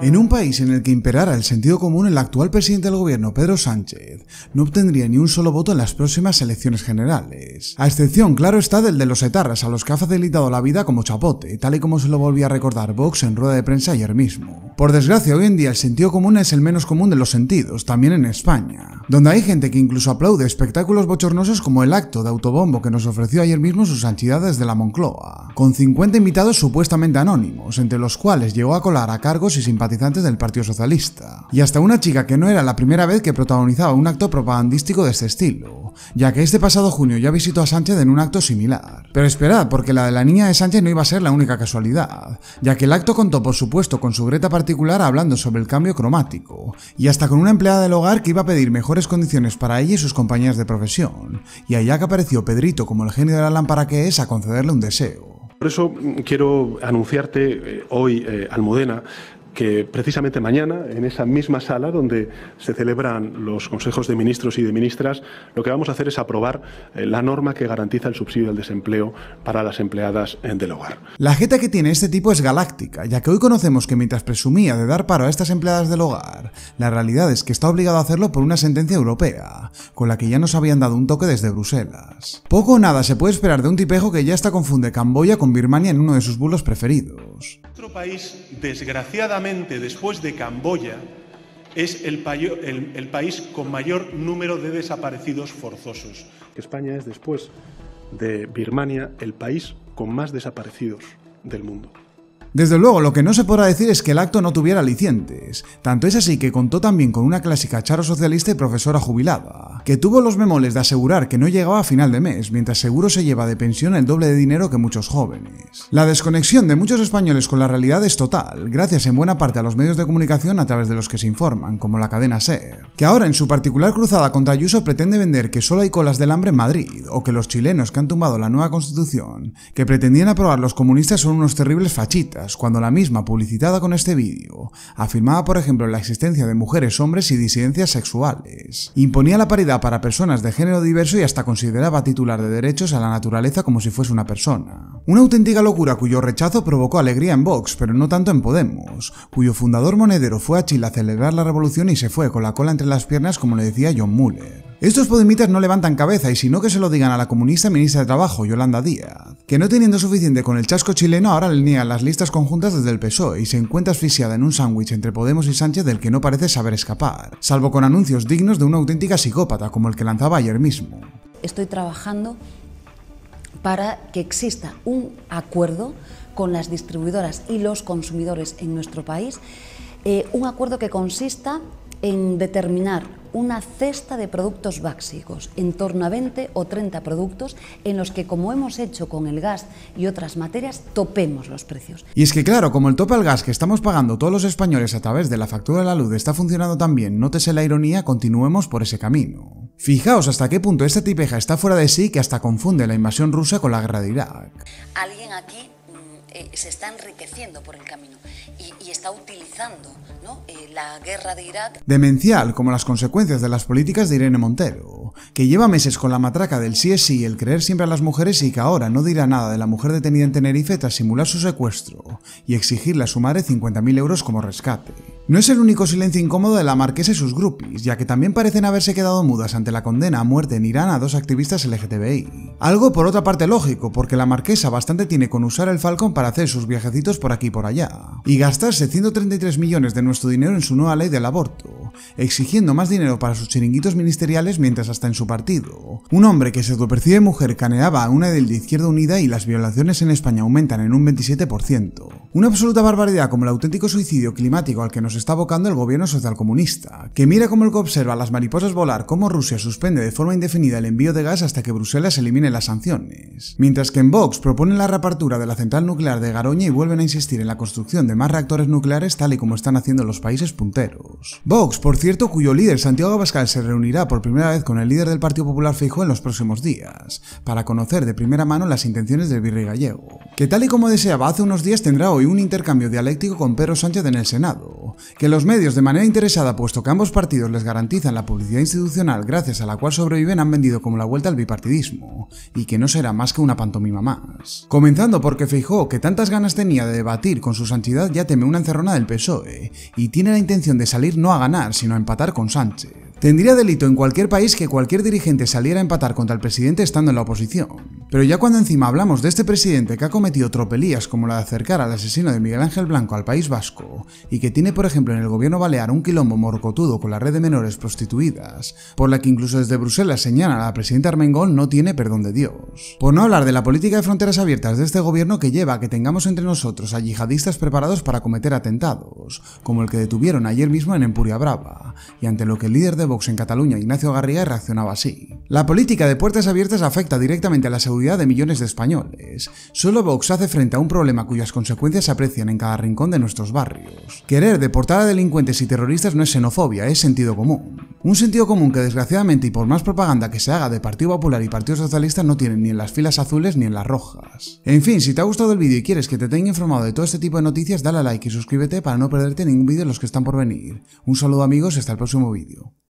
En un país en el que imperara el sentido común, el actual presidente del gobierno, Pedro Sánchez, no obtendría ni un solo voto en las próximas elecciones generales. A excepción, claro está, del de los etarras, a los que ha facilitado la vida como chapote, tal y como se lo volvía a recordar Vox en rueda de prensa ayer mismo. Por desgracia, hoy en día el sentido común es el menos común de los sentidos, también en España, donde hay gente que incluso aplaude espectáculos bochornosos como el acto de autobombo que nos ofreció ayer mismo sus anchidades de la Moncloa con 50 invitados supuestamente anónimos, entre los cuales llegó a colar a cargos y simpatizantes del Partido Socialista, y hasta una chica que no era la primera vez que protagonizaba un acto propagandístico de este estilo, ya que este pasado junio ya visitó a Sánchez en un acto similar. Pero esperad, porque la de la niña de Sánchez no iba a ser la única casualidad, ya que el acto contó por supuesto con su greta particular hablando sobre el cambio cromático, y hasta con una empleada del hogar que iba a pedir mejores condiciones para ella y sus compañeras de profesión, y allá que apareció Pedrito como el genio de la lámpara que es a concederle un deseo. Por eso mm, quiero anunciarte eh, hoy, Almodena. Eh, Almudena, que precisamente mañana, en esa misma sala donde se celebran los consejos de ministros y de ministras, lo que vamos a hacer es aprobar eh, la norma que garantiza el subsidio al desempleo para las empleadas eh, del hogar. La jeta que tiene este tipo es galáctica, ya que hoy conocemos que mientras presumía de dar paro a estas empleadas del hogar, la realidad es que está obligado a hacerlo por una sentencia europea, con la que ya nos habían dado un toque desde Bruselas. Poco o nada se puede esperar de un tipejo que ya está confunde Camboya con Birmania en uno de sus bulos preferidos. Nuestro país, desgraciadamente, después de Camboya, es el, país con mayor número de desaparecidos forzosos. España es después de Birmania el país con más desaparecidos del mundo. Desde luego, lo que no se podrá decir es que el acto no tuviera alicientes. Tanto es así que contó también con una clásica charo socialista y profesora jubilada, que tuvo los memoles de asegurar que no llegaba a final de mes, mientras seguro se lleva de pensión el doble de dinero que muchos jóvenes. La desconexión de muchos españoles con la realidad es total, gracias en buena parte a los medios de comunicación a través de los que se informan, como la cadena SER que ahora en su particular cruzada contra Ayuso pretende vender que solo hay colas del hambre en Madrid, o que los chilenos que han tumbado la nueva constitución, que pretendían aprobar los comunistas son unos terribles fachitas, cuando la misma publicitada con este vídeo afirmaba por ejemplo la existencia de mujeres, hombres y disidencias sexuales, imponía la paridad para personas de género diverso y hasta consideraba titular de derechos a la naturaleza como si fuese una persona. Una auténtica locura cuyo rechazo provocó alegría en Vox, pero no tanto en Podemos, cuyo fundador monedero fue a Chile a celebrar la revolución y se fue con la cola entre las piernas como le decía John Muller. Estos podemitas no levantan cabeza y sino que se lo digan a la comunista ministra de Trabajo, Yolanda Díaz, que no teniendo suficiente con el chasco chileno ahora le las listas conjuntas desde el PSOE y se encuentra asfixiada en un sándwich entre Podemos y Sánchez del que no parece saber escapar, salvo con anuncios dignos de una auténtica psicópata como el que lanzaba ayer mismo. Estoy trabajando para que exista un acuerdo con las distribuidoras y los consumidores en nuestro país, eh, un acuerdo que consista en determinar una cesta de productos básicos, en torno a 20 o 30 productos en los que, como hemos hecho con el gas y otras materias, topemos los precios. Y es que claro, como el tope al gas que estamos pagando todos los españoles a través de la factura de la luz está funcionando tan bien, nótese la ironía, continuemos por ese camino. Fijaos hasta qué punto esta tipeja está fuera de sí que hasta confunde la invasión rusa con la guerra de Irak. Alguien aquí eh, se está enriqueciendo por el camino y, y está utilizando ¿no? Eh, la guerra de Irak. Demencial como las consecuencias de las políticas de Irene Montero que lleva meses con la matraca del sí es sí, el creer siempre a las mujeres y que ahora no dirá nada de la mujer detenida en Tenerife tras simular su secuestro y exigirle a su madre 50.000 euros como rescate. No es el único silencio incómodo de la marquesa y sus grupis, ya que también parecen haberse quedado mudas ante la condena a muerte en Irán a dos activistas LGTBI. Algo por otra parte lógico, porque la marquesa bastante tiene con usar el Falcon para hacer sus viajecitos por aquí y por allá, y gastarse 133 millones de nuestro dinero en su nueva ley del aborto, exigiendo más dinero para sus chiringuitos ministeriales mientras hasta en su partido. Un hombre que se autopercibe mujer caneaba a una del de Izquierda Unida y las violaciones en España aumentan en un 27%. Una absoluta barbaridad como el auténtico suicidio climático al que nos está abocando el gobierno socialcomunista, que mira como el que observa a las mariposas volar cómo Rusia suspende de forma indefinida el envío de gas hasta que Bruselas elimine las sanciones. Mientras que en Vox proponen la reapertura de la central nuclear de Garoña y vuelven a insistir en la construcción de más reactores nucleares tal y como están haciendo los países punteros. Vox, por cierto, cuyo líder Santiago Abascal se reunirá por primera vez con el líder del Partido Popular Fijo en los próximos días, para conocer de primera mano las intenciones del virrey gallego, que tal y como deseaba hace unos días tendrá hoy y un intercambio dialéctico con Pedro Sánchez en el Senado, que los medios de manera interesada, puesto que ambos partidos les garantizan la publicidad institucional gracias a la cual sobreviven, han vendido como la vuelta al bipartidismo, y que no será más que una pantomima más. Comenzando porque fijó que tantas ganas tenía de debatir con su santidad, ya teme una encerrona del PSOE, y tiene la intención de salir no a ganar, sino a empatar con Sánchez. Tendría delito en cualquier país que cualquier dirigente saliera a empatar contra el presidente estando en la oposición. Pero ya cuando encima hablamos de este presidente que ha cometido tropelías como la de acercar al asesino de Miguel Ángel Blanco al País Vasco, y que tiene por ejemplo en el gobierno balear un quilombo morcotudo con la red de menores prostituidas, por la que incluso desde Bruselas señala a la presidenta Armengol no tiene perdón de Dios. Por no hablar de la política de fronteras abiertas de este gobierno que lleva a que tengamos entre nosotros a yihadistas preparados para cometer atentados, como el que detuvieron ayer mismo en Empuria Brava, y ante lo que el líder de Vox en Cataluña, Ignacio Garriga, reaccionaba así. La política de puertas abiertas afecta directamente a la seguridad de millones de españoles. Solo Vox hace frente a un problema cuyas consecuencias se aprecian en cada rincón de nuestros barrios. Querer deportar a delincuentes y terroristas no es xenofobia, es sentido común. Un sentido común que desgraciadamente y por más propaganda que se haga de Partido Popular y Partido Socialista no tienen ni en las filas azules ni en las rojas. En fin, si te ha gustado el vídeo y quieres que te tenga informado de todo este tipo de noticias, dale a like y suscríbete para no perderte ningún vídeo de los que están por venir. Un saludo amigos y hasta el próximo vídeo.